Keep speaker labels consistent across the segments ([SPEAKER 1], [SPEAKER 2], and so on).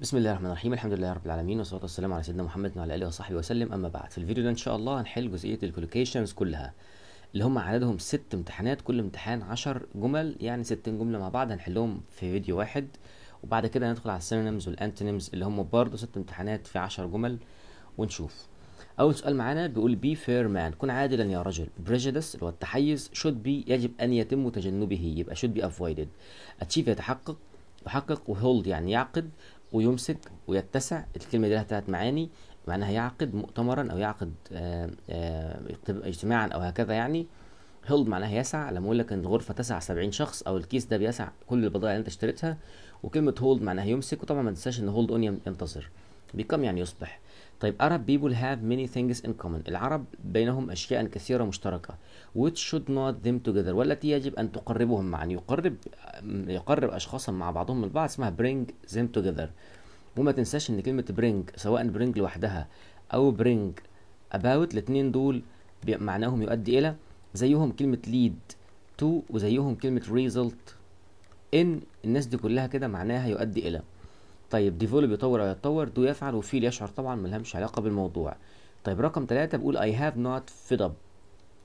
[SPEAKER 1] بسم الله الرحمن الرحيم الحمد لله رب العالمين والصلاه والسلام على سيدنا محمد وعلى اله وصحبه وسلم اما بعد في الفيديو ده ان شاء الله هنحل جزئيه الكولوكيشنز كلها اللي هم عددهم ست امتحانات كل امتحان عشر جمل يعني 60 جمله مع بعض هنحلهم في فيديو واحد وبعد كده هندخل على السينونيمز والانتونيمز اللي هم برضه ست امتحانات في عشر جمل ونشوف اول سؤال معانا بيقول بي فير مان كن عادلا يا رجل بريجيدس اللي هو التحيز شود بي يجب ان يتم تجنبه يبقى شود بي افويدد اتشيف يتحقق يحقق وهولد يعني يعقد ويمسك ويتسع الكلمة دي لها تلات معاني معناها يعقد مؤتمرا أو يعقد آه، آه، اجتماعا أو هكذا يعني هيلد معناها يسع لما اقول لك ان الغرفه تسع 70 شخص او الكيس ده بيسع كل البضائع اللي انت اشتريتها وكلمه هولد معناها يمسك وطبعا ما تنساش ان هولد اون ينتظر بيكم يعني يصبح طيب Arab people have many things in common العرب بينهم أشياء كثيرة مشتركة which should not them together والتي يجب أن تقربهم معا يقرب يقرب أشخاصا مع بعضهم البعض اسمها bring them together وما تنساش ان كلمة bring سواء bring لوحدها او bring about الاتنين دول معناهم يؤدي الى زيهم كلمة lead to وزيهم كلمة result in الناس دي كلها كده معناها يؤدي الى طيب ديفولب يطور او يتطور دو يفعل وفيل يشعر طبعا ملهمش علاقه بالموضوع طيب رقم ثلاثة بقول اي هاف نوت فيد اب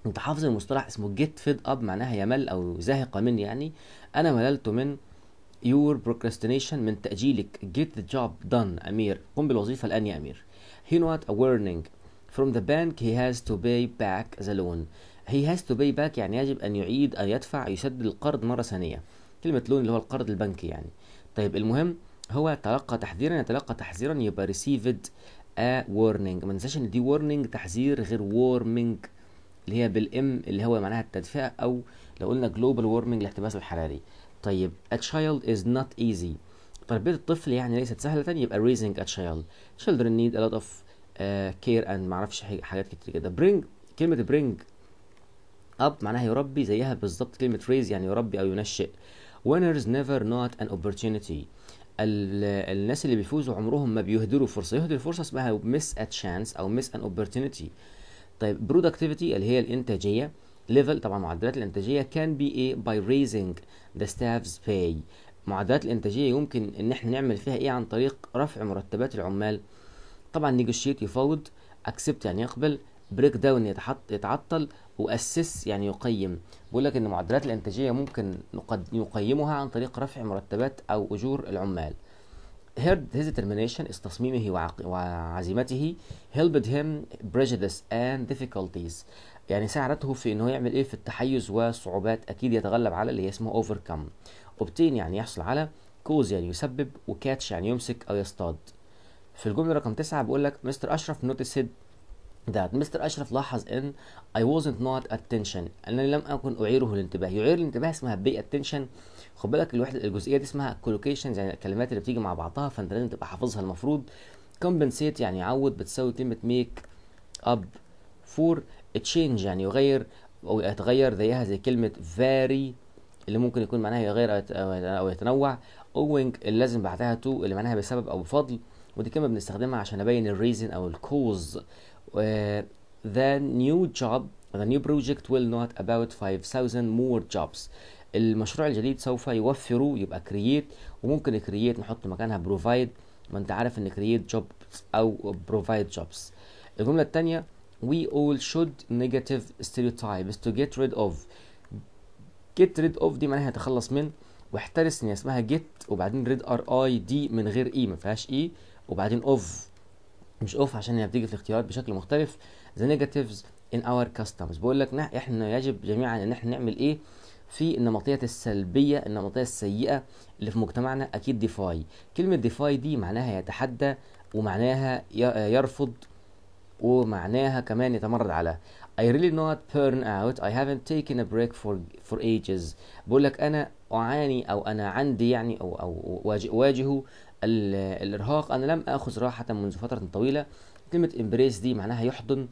[SPEAKER 1] انت حافظ المصطلح اسمه جيت فيد اب معناها يمل او زهق من يعني انا مللت من يور procrastination من تأجيلك get the job done أمير قم بالوظيفة الآن يا أمير he not a warning from the bank he has to pay back the loan he has to pay back يعني يجب أن يعيد أن يدفع يسدد القرض مرة ثانية كلمة لون اللي هو القرض البنكي يعني طيب المهم هو تلقى تحذيرا يتلقى تحذيرا يبقى received a warning ما ننساش ان دي warning تحذير غير warming اللي هي بالام اللي هو معناها التدفئه او لو قلنا global warming الاحتباس الحراري طيب a child is not easy تربيه الطفل يعني ليست سهله تاني يبقى raising a child children need a lot of uh, care and معرفش حاجات كتير كده bring كلمه bring up معناها يربي زيها بالظبط كلمه raise يعني يربي او ينشئ winners never not an opportunity الناس اللي بيفوزوا عمرهم ما بيهدروا فرصه يهدر فرصه اسمها مس ا تشانس او مس ان اوبورتونيتي طيب برودكتيفيتي اللي هي الانتاجيه ليفل طبعا معدلات الانتاجيه كان بي ايه باي ريزنج ذا ستافز باي معدلات الانتاجيه يمكن ان احنا نعمل فيها ايه عن طريق رفع مرتبات العمال طبعا نيجوشيت يفاوض اكسبت يعني يقبل بريك داون يتحط يتعطل واسس يعني يقيم بيقول لك ان معدلات الانتاجيه ممكن نقيمها عن طريق رفع مرتبات او اجور العمال هيرد هيز determination is تصميمه وعق... وعزيمته هيلبد هيم prejudice and difficulties يعني ساعدته في انه يعمل ايه في التحيز وصعوبات اكيد يتغلب على اللي اسمه overcome obtain يعني يحصل على cause يعني يسبب وكاتش يعني يمسك او يصطاد في الجملة رقم تسعة بيقول لك مستر أشرف noticed that Mr. أشرف لاحظ ان I wasn't not attention أنني لم أكن أعيره الانتباه يعير الانتباه اسمها بي attention خد بالك الوحدة الجزئية دي اسمها collocations يعني الكلمات اللي بتيجي مع بعضها فأنت لازم تبقى حافظها المفروض compensate يعني يعوض بتساوي كلمة make up for a change يعني يغير أو يتغير زيها زي كلمة vary اللي ممكن يكون معناها يغير أو يتنوع owing اللي لازم بعدها to اللي معناها بسبب أو بفضل ودي كلمة بنستخدمها عشان أبين الريزن أو الكوز the new job the new project will not about 5000 more jobs المشروع الجديد سوف يوفر يبقى كرييت وممكن كرييت نحط مكانها بروفايد ما انت عارف ان كرييت جوب او بروفايد جوبس الجمله الثانيه we all should negative stereotypes to get rid of get rid of دي معناها تخلص من واحترس ان اسمها get وبعدين rid r i d من غير اي e، ما فيهاش اي e. وبعدين of مش اوف عشان هي بتيجي في الاختيارات بشكل مختلف ذا نيجاتيفز ان اور كاستمز بقول لك احنا يجب جميعا ان احنا نعمل ايه في النمطيه السلبيه النمطيه السيئه اللي في مجتمعنا اكيد ديفاي كلمه ديفاي دي معناها يتحدى ومعناها يرفض ومعناها كمان يتمرد على I really not burn out I haven't taken a break for for ages بقول لك انا اعاني او انا عندي يعني او او واجه الارهاق انا لم اخذ راحه منذ فتره طويله كلمه امبريس دي معناها يحضن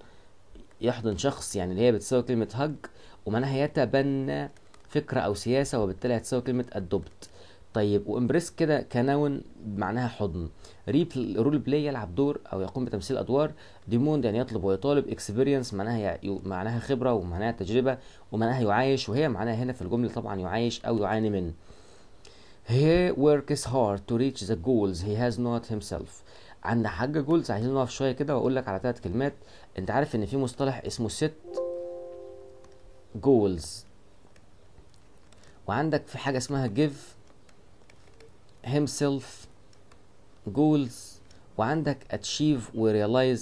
[SPEAKER 1] يحضن شخص يعني اللي هي بتساوي كلمه هج ومعناها يتبنى فكره او سياسه وبالتالي هتساوي كلمه ادوبت طيب وامبريس كده كنون معناها حضن ريبل رول بلاي يلعب دور او يقوم بتمثيل ادوار ديموند يعني يطلب ويطالب اكسبيرينس معناها معناها خبره ومعناها تجربه ومعناها يعايش وهي معناها هنا في الجمله طبعا يعايش او يعاني من he works hard to reach the goals he has not himself عند حاجة جولز عايزين نقف شوية كده واقول لك على تلات كلمات انت عارف ان في مصطلح اسمه ست جولز وعندك في حاجة اسمها give himself goals وعندك achieve و realize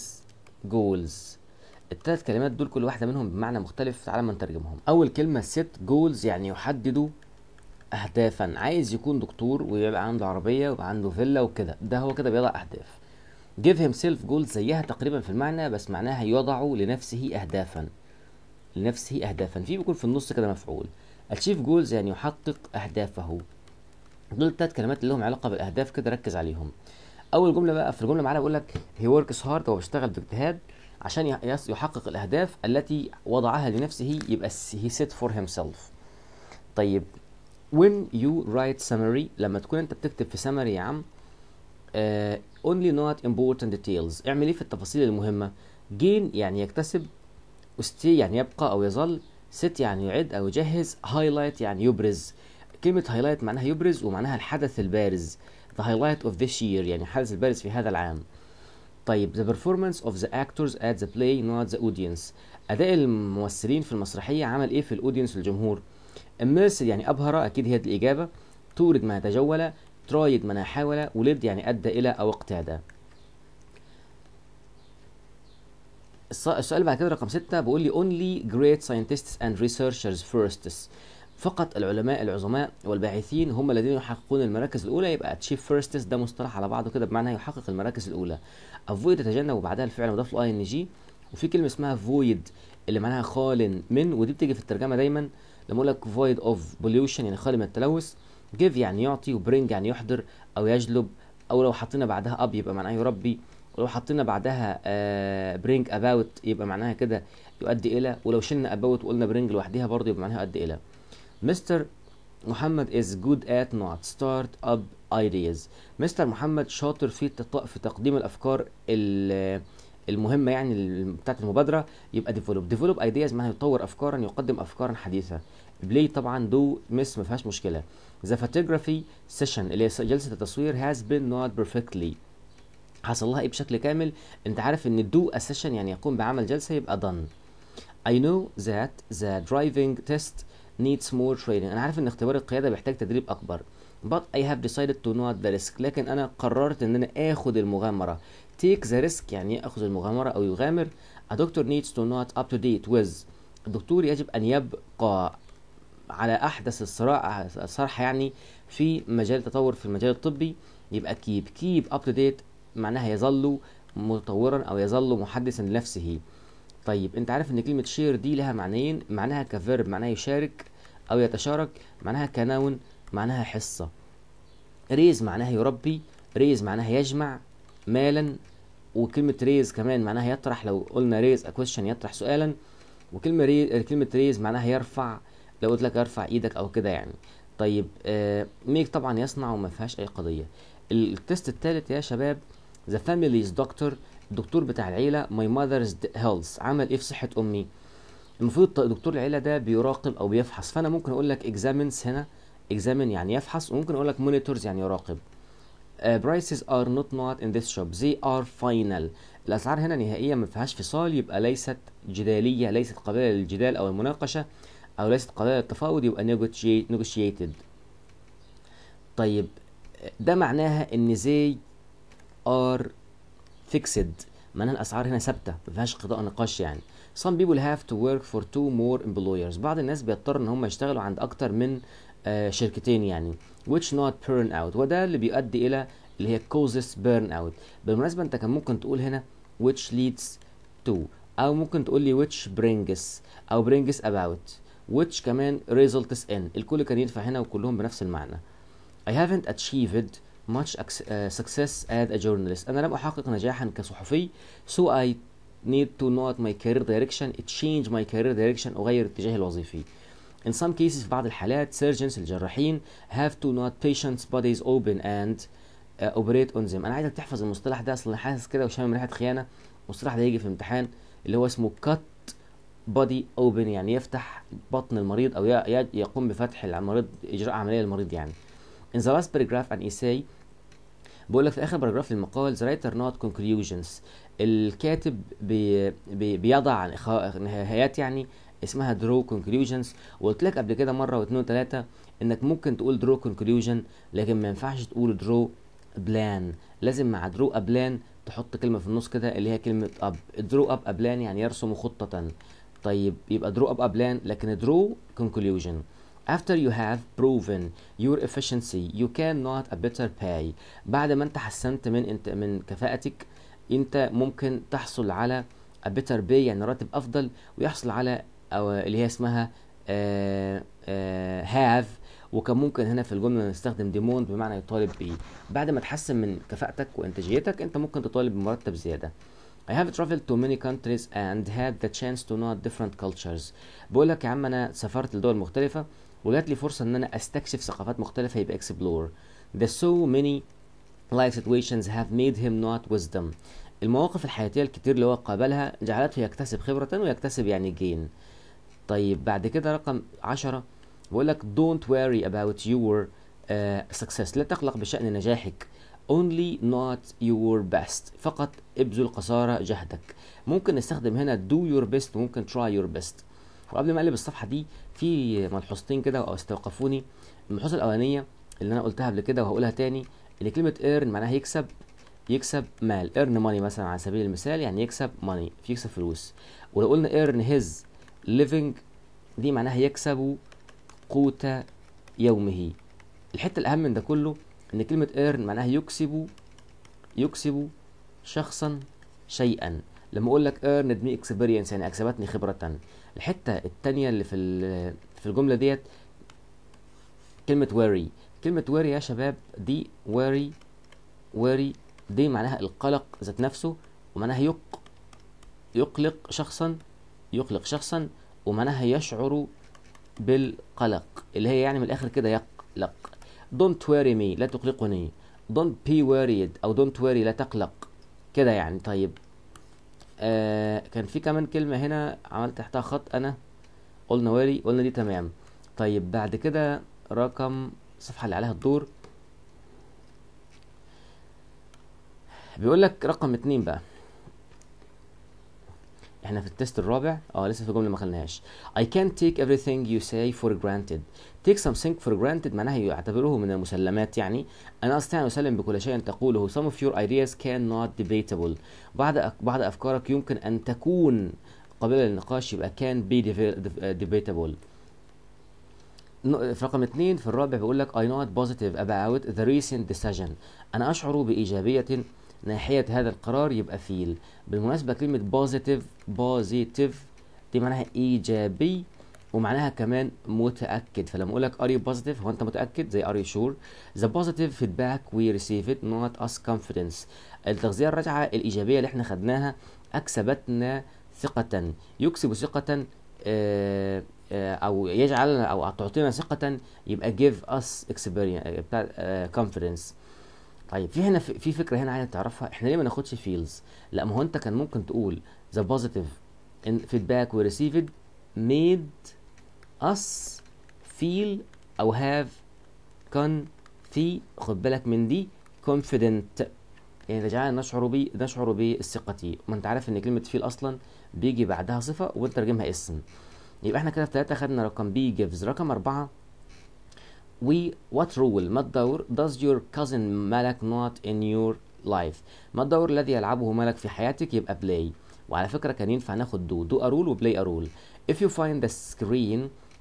[SPEAKER 1] goals التلات كلمات دول كل واحدة منهم بمعنى مختلف تعالى ما نترجمهم أول كلمة set goals يعني يحددوا اهدافا عايز يكون دكتور ويبقى عنده عربيه ويبقى عنده فيلا وكده ده هو كده بيضع اهداف جيف هيم سيلف جولز زيها تقريبا في المعنى بس معناها يضع لنفسه اهدافا لنفسه اهدافا في بيكون في النص كده مفعول اتشيف جولز يعني يحقق اهدافه دول التلات كلمات اللي لهم علاقه بالاهداف كده ركز عليهم اول جمله بقى في الجمله معانا بيقول لك هي وركس هارد هو بيشتغل باجتهاد عشان يحقق الاهداف التي وضعها لنفسه يبقى هي سيت فور هيم سيلف طيب when you write summary لما تكون انت بتكتب في summary يا عم uh, only not important details اعمل ايه في التفاصيل المهمه gain يعني يكتسب stay يعني يبقى او يظل set يعني يعد او يجهز highlight يعني يبرز كلمه highlight معناها يبرز ومعناها الحدث البارز the highlight of this year يعني الحدث البارز في هذا العام طيب the performance of the actors at the play not the audience أداء الممثلين في المسرحية عمل إيه في الأودينس الجمهور؟ immersed يعني أبهر أكيد هي الإجابة تورد ما تجول ترايد من حاول ولد يعني أدى إلى أو اقتاد السؤال بعد كده رقم ستة بيقول لي only great scientists and researchers first فقط العلماء العظماء والباحثين هم الذين يحققون المراكز الاولى يبقى تشيف first ده مصطلح على بعضه كده بمعنى يحقق المراكز الاولى avoid تتجنب وبعدها الفعل مضاف له ing ان جي وفي كلمه اسمها فويد اللي معناها خال من ودي بتيجي في الترجمه دايما لما اقول لك void of pollution يعني خالي من التلوث give يعني يعطي وبرينج يعني يحضر او يجلب او لو حطينا بعدها اب يبقى معناها يربي ولو حطينا بعدها برينج آه، اباوت يبقى معناها كده يؤدي الى ولو شلنا اباوت وقلنا برينج لوحديها برضه يبقى معناها يؤدي الى مستر محمد از جود ات نوت ستارت اب ايدياز مستر محمد شاطر في في تقديم الافكار المهمه يعني بتاعه المبادره يبقى ديفلوب ديفلوب ايدياز معناها يطور افكارا يقدم افكارا حديثه بلاي طبعا دو مس ما فيهاش مشكله ذا فوتوغرافي سيشن اللي هي جلسه التصوير هاز بين نوت بيرفكتلي حصل لها ايه بشكل كامل انت عارف ان دو اسيشن يعني يقوم بعمل جلسه يبقى دن I know that the driving test needs more training انا عارف ان اختبار القياده بيحتاج تدريب اكبر but I have decided to not the risk لكن انا قررت ان انا اخد المغامره take the risk يعني يأخذ المغامرة أو يغامر a doctor needs to not up to date with الدكتور يجب أن يبقى على أحدث الصراع الصراحة يعني في مجال التطور في المجال الطبي يبقى keep keep up to date معناها يظل متطورا أو يظل محدثا لنفسه طيب أنت عارف إن كلمة شير دي لها معنيين معناها كفيرب معناها يشارك أو يتشارك معناها كنون معناها حصة ريز معناها يربي ريز معناها يجمع مالا وكلمه ريز كمان معناها يطرح لو قلنا ريز اكويشن يطرح سؤالا وكلمه ريز كلمه ريز معناها يرفع لو قلت لك ارفع ايدك او كده يعني طيب آه ميك طبعا يصنع وما فيهاش اي قضيه التست الثالث يا شباب ذا فاميليز دكتور الدكتور بتاع العيله ماي ماذرز هيلث عمل ايه في صحه امي المفروض دكتور العيله ده بيراقب او بيفحص فانا ممكن اقول لك اكزامينز هنا اكزامين يعني يفحص وممكن اقول لك مونيتورز يعني يراقب Uh, prices are not not in this shop they are final الاسعار هنا نهائيه ما فيهاش فصال يبقى ليست جداليه ليست قابله للجدال او المناقشه او ليست قابله للتفاوض يبقى negotiated طيب ده معناها ان زي ار فيكسد معناها الاسعار هنا ثابته ما فيهاش قضاء نقاش يعني some people have to work for two more employers بعض الناس بيضطر ان هم يشتغلوا عند اكتر من شركتين يعني which not burn out وده اللي بيؤدي الى اللي هي causes burn out بالمناسبه انت كان ممكن تقول هنا which leads to او ممكن تقول لي which brings او brings about which كمان results in الكل كان ينفع هنا وكلهم بنفس المعنى I haven't achieved much success as a journalist انا لم احقق نجاحا كصحفي so I need to not my career direction change my career direction اغير اتجاهي الوظيفي In some cases في بعض الحالات surgeons الجراحين have to not patients bodies open and uh, operate on them أنا عايزك تحفظ المصطلح ده أصل حاسس كده وشامم ريحة خيانة المصطلح ده هيجي في الامتحان اللي هو اسمه cut body open يعني يفتح بطن المريض أو يقوم بفتح المريض إجراء عملية للمريض يعني In the last paragraph an essay بقول لك في اخر باراجراف المقال the writer not conclusions الكاتب بي بي بيضع نهايات يعني اسمها درو كونكلوجنز وقلت لك قبل كده مره واثنين وثلاثه انك ممكن تقول درو كونكلوجن لكن ما ينفعش تقول درو بلان لازم مع درو ابلان تحط كلمه في النص كده اللي هي كلمه اب درو اب ابلان يعني يرسم خطه طيب يبقى درو اب ابلان لكن درو كونكلوجن After you have proven your efficiency you cannot a better pay بعد ما انت حسنت من انت من كفاءتك انت ممكن تحصل على a better pay يعني راتب افضل ويحصل على او اللي هي اسمها هاف آه، آه، وكان ممكن هنا في الجمله نستخدم ديموند بمعنى يطالب بيه بعد ما تحسن من كفاءتك وانتاجيتك انت ممكن تطالب بمرتب زياده I have traveled to many countries and had the chance to know different cultures بقول لك يا عم انا سافرت لدول مختلفه وجات لي فرصه ان انا استكشف ثقافات مختلفه يبقى اكسبلور the so many life situations have made him not wisdom المواقف الحياتيه الكتير اللي هو قابلها جعلته يكتسب خبره ويكتسب يعني جين طيب بعد كده رقم 10 بيقول لك don't worry about your uh, success لا تقلق بشأن نجاحك only not your best فقط ابذل قصارى جهدك ممكن نستخدم هنا do your best ممكن try your best وقبل ما اقلب الصفحه دي في ملحوظتين كده او استوقفوني الملحوظه الاولانيه اللي انا قلتها قبل كده وهقولها تاني ان كلمه earn معناها يكسب يكسب مال earn money مثلا على سبيل المثال يعني يكسب money يكسب فلوس ولو قلنا earn his living دي معناها يكسب قوت يومه الحتة الأهم من ده كله إن كلمة earn معناها يكسب يكسب شخصا شيئا لما اقول لك earned me experience يعني اكسبتني خبرة الحتة التانية اللي في في الجملة ديت كلمة worry كلمة worry يا شباب دي worry worry دي معناها القلق ذات نفسه ومعناها يق يقلق شخصا يقلق شخصا ومعناها يشعر بالقلق اللي هي يعني من الاخر كده يقلق don't worry me لا تقلقني don't be worried او don't worry لا تقلق كده يعني طيب آه كان في كمان كلمه هنا عملت تحتها خط انا قلنا worry قلنا دي تمام طيب بعد كده رقم الصفحه اللي عليها الدور بيقول لك رقم اتنين بقى احنا في التست الرابع اه لسه في جمله ما خلناهاش I can't take everything you say for granted take something for granted معناها يعتبره من المسلمات يعني انا استطيع ان اسلم بكل شيء تقوله some of your ideas cannot debatable بعض بعض افكارك يمكن ان تكون قابله للنقاش يبقى can be آه، debatable في رقم اثنين في الرابع بيقول لك I not positive about the recent decision أنا أشعر بإيجابية ناحية هذا القرار يبقى فيل بالمناسبة كلمة بوزيتيف بوزيتيف دي معناها إيجابي ومعناها كمان متأكد فلما أقول لك ار يو بوزيتيف هو أنت متأكد زي ار يو شور ذا بوزيتيف فيدباك وي ريسيف ات نوت اس كونفيدنس التغذية الراجعة الإيجابية اللي احنا خدناها أكسبتنا ثقة يكسب ثقة آه، آه، او يجعلنا او تعطينا ثقه يبقى جيف اس اكسبيرينس بتاع كونفيدنس آه، طيب في هنا في فكره هنا عايز تعرفها احنا ليه ما ناخدش فيلز لا ما هو انت كان ممكن تقول ذا بوزيتيف فيدباك وي ريسيفد ميد اس فيل او هاف كان في خد بالك من دي كونفيدنت يعني رجعنا نشعر ب نشعر بالثقه ما انت عارف ان كلمه فيل اصلا بيجي بعدها صفه وانت ترجمها اسم يبقى احنا كده في ثلاثه خدنا رقم بي جيفز رقم اربعه وي what role ما الدور does your cousin ملك not in your life ما الدور الذي يلعبه ملك في حياتك يبقى play وعلى فكرة كان ينفع ناخد دو دو أرول وبلاي أرول if you find the screen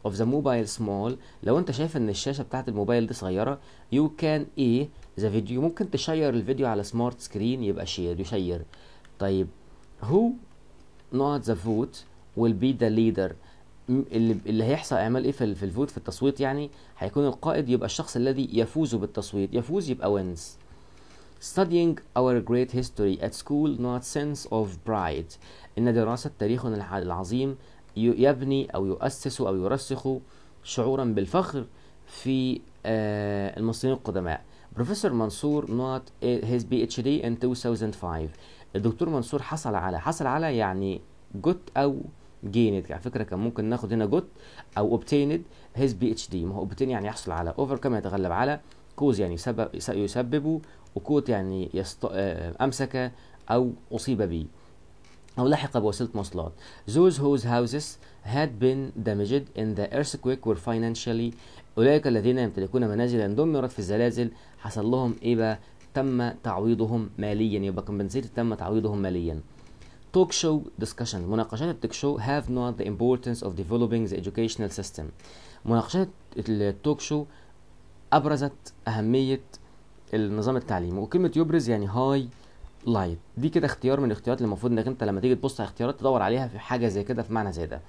[SPEAKER 1] of the mobile small لو انت شايف ان الشاشة بتاعت الموبايل دي صغيرة you can a the video ممكن تشير الفيديو على سمارت سكرين يبقى شير يشير طيب who not the vote will be the leader اللي اللي هيحصل اعمال ايه في الفوت في التصويت يعني هيكون القائد يبقى الشخص الذي يفوز بالتصويت يفوز يبقى wins studying our great history at school not sense of pride ان دراسه تاريخنا العظيم يبني او يؤسس او يرسخ شعورا بالفخر في آه، المصريين القدماء بروفيسور منصور نوت هيز بي اتش دي ان 2005 الدكتور منصور حصل على حصل على يعني جوت او جينيد على فكره كان ممكن ناخد هنا جوت او اوبتيند هيز بي اتش دي ما هو اوبتين يعني يحصل على اوفر كام يتغلب على كوز يعني سبب يسببه وكوت يعني يست... آه، امسك او اصيب به أو لحق بوسيلة مواصلات. Those whose هاد had been ان ذا the earthquake وير فاينانشالي أولئك الذين يمتلكون منازل دمرت في الزلازل حصل لهم إيه بقى؟ تم تعويضهم ماليا يبقى كومبنسيت تم تعويضهم ماليا. Talk show ديسكشن مناقشات التوك شو have not the importance of developing the educational system مناقشات التوك شو أبرزت أهمية النظام التعليمي وكلمة يبرز يعني هاي لايت دي كده اختيار من الاختيارات اللي المفروض انك انت لما تيجي تبص على اختيارات تدور عليها في حاجة زي كده في معنى زي ده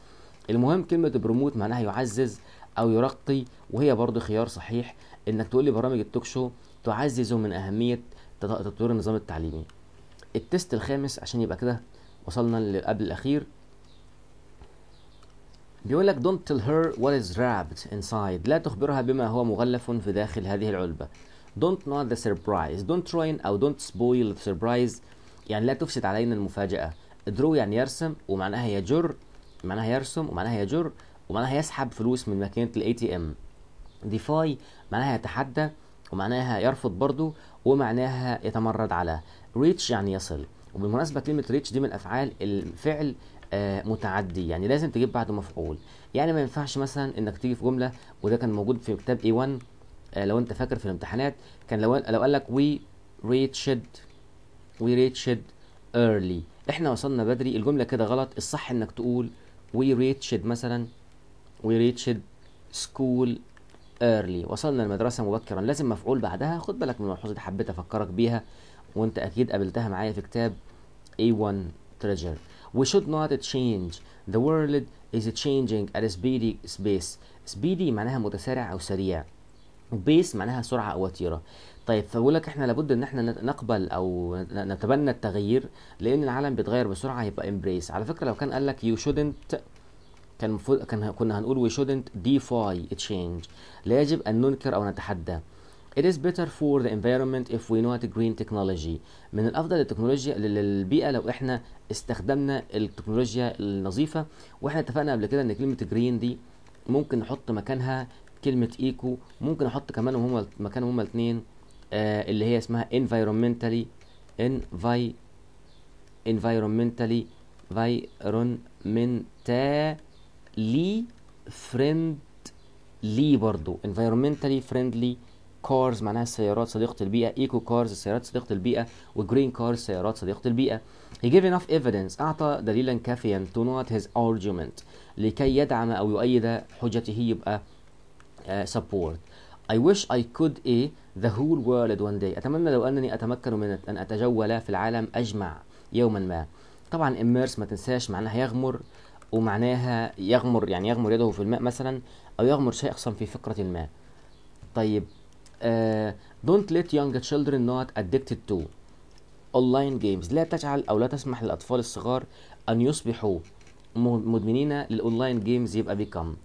[SPEAKER 1] المهم كلمة بروموت معناها يعزز أو يرقي وهي برضه خيار صحيح انك تقول لي برامج التوك شو تعزز من أهمية تطوير النظام التعليمي التست الخامس عشان يبقى كده وصلنا للقبل الاخير بيقول لك don't tell her what is wrapped inside لا تخبرها بما هو مغلف في داخل هذه العلبة don't not the surprise don't ruin أو don't spoil the surprise يعني لا تفسد علينا المفاجأة draw يعني يرسم ومعناها يجر معناها يرسم ومعناها يجر ومعناها يسحب فلوس من ماكينة الاي تي ام defy معناها يتحدى ومعناها يرفض برضه ومعناها يتمرد على reach يعني يصل وبالمناسبه كلمه ريتش دي من الافعال الفعل آه متعدي يعني لازم تجيب بعده مفعول يعني ما ينفعش مثلا انك تيجي في جمله وده كان موجود في كتاب اي 1 آه لو انت فاكر في الامتحانات كان لو لو قال لك وي ريتشد وي ريتشد ايرلي احنا وصلنا بدري الجمله كده غلط الصح انك تقول وي ريتشد مثلا وي ريتشد سكول ايرلي وصلنا المدرسه مبكرا لازم مفعول بعدها خد بالك من الملحوظه دي حبيت افكرك بيها وانت اكيد قابلتها معايا في كتاب A1 Treasure We should not change The world is changing at a speedy space Speedy معناها متسارع أو سريع بيس معناها سرعة أو وتيرة طيب فبقول لك احنا لابد ان احنا نقبل او نتبنى التغيير لان العالم بيتغير بسرعه يبقى امبريس على فكره لو كان قال لك يو شودنت كان المفروض كان كنا هنقول وي شودنت ديفاي تشينج لا يجب ان ننكر او نتحدى It is better for the environment if we know the green technology. من الأفضل التكنولوجيا للبيئة لو احنا استخدمنا التكنولوجيا النظيفة واحنا اتفقنا قبل كده ان كلمة green دي ممكن نحط مكانها كلمة ايكو ممكن احط كمان هما مكان هما الاثنين آه اللي هي اسمها environmentally envi environmentally environmentally friendly برضو environmentally friendly كارز معناها السيارات صديقة البيئة ايكو كارز السيارات صديقة البيئة وجرين كارز سيارات صديقة البيئة He gave enough evidence أعطى دليلا كافيا to not his argument لكي يدعم أو يؤيد حجته يبقى uh, support I wish I could a the whole world one day أتمنى لو أنني أتمكن من أن أتجول في العالم أجمع يوما ما طبعا immerse ما تنساش معناها يغمر ومعناها يغمر يعني يغمر يده في الماء مثلا أو يغمر شيء شخصا في فكرة ما طيب دونت ليت يونج تشيلدرن نوت ادكتد تو اونلاين جيمز لا تجعل او لا تسمح للاطفال الصغار ان يصبحوا مدمنين للاونلاين جيمز يبقى بيكم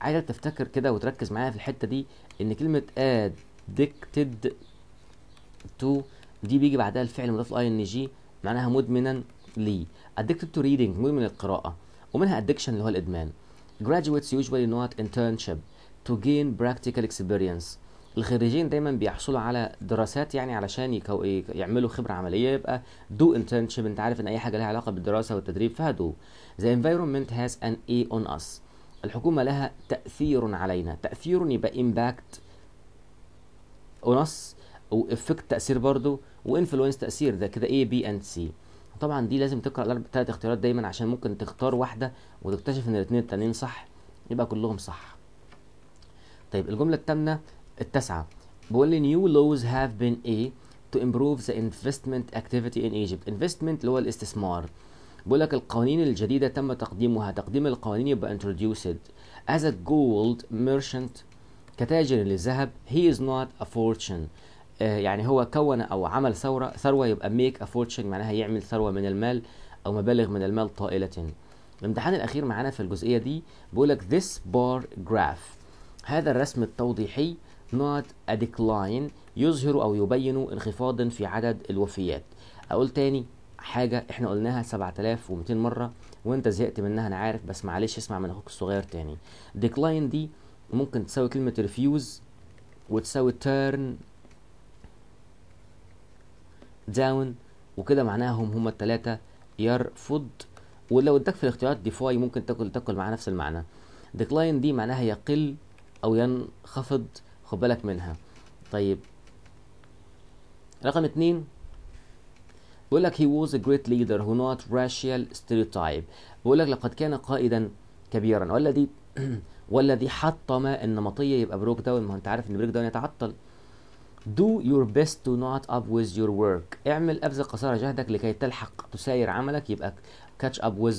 [SPEAKER 1] عايزك تفتكر كده وتركز معايا في الحته دي ان كلمه ادكتد تو دي بيجي بعدها الفعل مضاف الاي ان جي معناها مدمنا لي ادكتد تو ريدنج مدمن القراءه ومنها ادكشن اللي هو الادمان graduates usually not internship to gain practical experience الخريجين دايما بيحصلوا على دراسات يعني علشان يكو... يعملوا خبره عمليه يبقى دو انترنشيب انت عارف ان اي حاجه لها علاقه بالدراسه والتدريب فيها دو the environment has an A on us الحكومه لها تاثير علينا تاثير يبقى impact on us وافكت تاثير برضو وانفلونس تاثير ده كده A B and C طبعا دي لازم تقرا الاربع ثلاث اختيارات دايما عشان ممكن تختار واحده وتكتشف ان الاثنين التانيين صح يبقى كلهم صح طيب الجمله الثامنه التاسعة بيقول لي new laws have been a to improve the investment activity in Egypt investment اللي هو الاستثمار بيقول لك القوانين الجديدة تم تقديمها تقديم القوانين يبقى introduced as a gold merchant كتاجر للذهب he is not a fortune آه يعني هو كون او عمل ثورة ثروة يبقى make a fortune معناها يعمل ثروة من المال او مبالغ من المال طائلة الامتحان الاخير معانا في الجزئية دي بيقول لك this bar graph هذا الرسم التوضيحي not a decline يظهر أو يبين انخفاضا في عدد الوفيات أقول تاني حاجة احنا قلناها 7200 مرة وانت زهقت منها انا عارف بس معلش اسمع من اخوك الصغير تاني decline دي ممكن تساوي كلمة ريفيوز وتساوي turn down وكده معناهم هما التلاتة يرفض ولو اداك في الاختيارات ديفاي ممكن تاكل تاكل معاه نفس المعنى ديكلاين دي معناها يقل او ينخفض خد بالك منها طيب رقم اتنين بيقول لك he was a great leader who not racial stereotype بيقول لك لقد كان قائدا كبيرا والذي والذي حطم النمطيه يبقى بروك داون ما انت عارف ان بريك داون يتعطل do your best to not up with your work اعمل ابذل قصارى جهدك لكي تلحق تساير عملك يبقى catch up with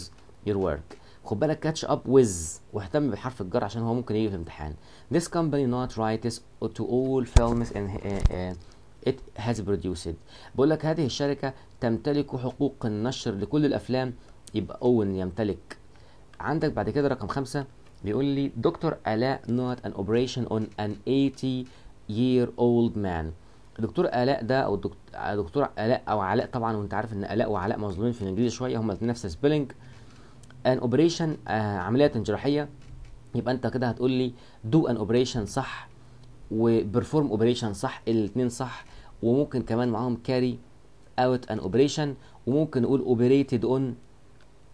[SPEAKER 1] your work خد بالك كاتش اب ويز واهتم بحرف الجر عشان هو ممكن يجي في الامتحان this company not this to all films in uh, uh, it has produced بقول لك هذه الشركه تمتلك حقوق النشر لكل الافلام يبقى اون يمتلك عندك بعد كده رقم خمسة بيقول لي دكتور الاء نوت ان اوبريشن اون ان 80 يير اولد مان دكتور الاء ده او دكتور الاء او علاء طبعا وانت عارف ان الاء وعلاء مظلومين في الانجليزي شويه هما نفس سبيلنج ان اوبريشن آه، عمليه جراحيه يبقى انت كده هتقول لي دو ان اوبريشن صح وبرفورم اوبريشن صح الاثنين صح وممكن كمان معاهم كاري اوت ان اوبريشن وممكن نقول اوبريتد اون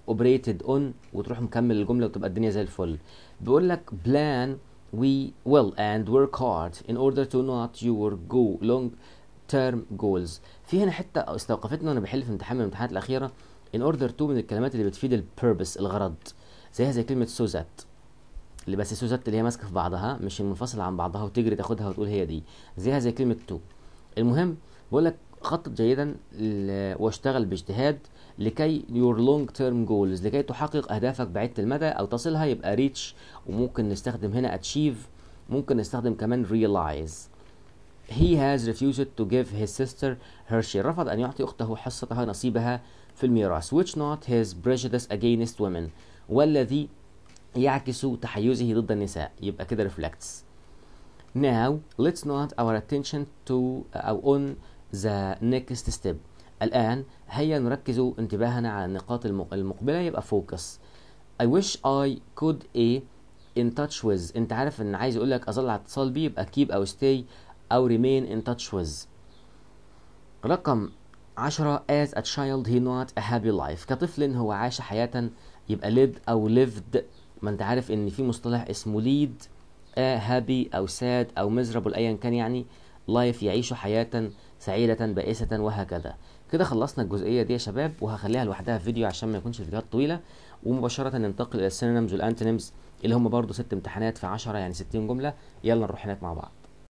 [SPEAKER 1] اوبريتد اون وتروح مكمل الجمله وتبقى الدنيا زي الفل بيقول لك بلان we will and work hard in order to not your جو long term goals في هنا حته استوقفتني وانا بحل في امتحان من الامتحانات الاخيره in order to من الكلمات اللي بتفيد البيربس الغرض زيها زي كلمه سوزات اللي بس سوزات اللي هي ماسكه في بعضها مش منفصله عن بعضها وتجري تاخدها وتقول هي دي زيها زي كلمه تو المهم بقول لك خطط جيدا واشتغل باجتهاد لكي your long term goals لكي تحقق اهدافك بعيدة المدى او تصلها يبقى ريتش وممكن نستخدم هنا اتشيف ممكن نستخدم كمان realize he has refused to give his sister her share رفض ان يعطي اخته حصتها نصيبها في الميراث which not his prejudice against women والذي يعكس تحيزه ضد النساء يبقى كده reflects now let's not our attention to أو uh, on the next step الآن هيا نركز انتباهنا على النقاط المقبلة يبقى فوكس I wish I could a in touch with انت عارف ان عايز اقول لك اظل على اتصال بيه يبقى keep او stay او remain in touch with رقم عشرة as a child he not a happy life كطفل هو عاش حياة يبقى lived أو lived ما أنت عارف إن في مصطلح اسمه lead a happy أو sad أو miserable أيا كان يعني life يعيش حياة سعيدة بائسة وهكذا كده خلصنا الجزئية دي يا شباب وهخليها لوحدها في فيديو عشان ما يكونش الفيديوهات طويلة ومباشرة ننتقل إلى synonyms والأنتونيمز اللي هم برضو ست امتحانات في عشرة يعني ستين جملة يلا نروح هناك مع بعض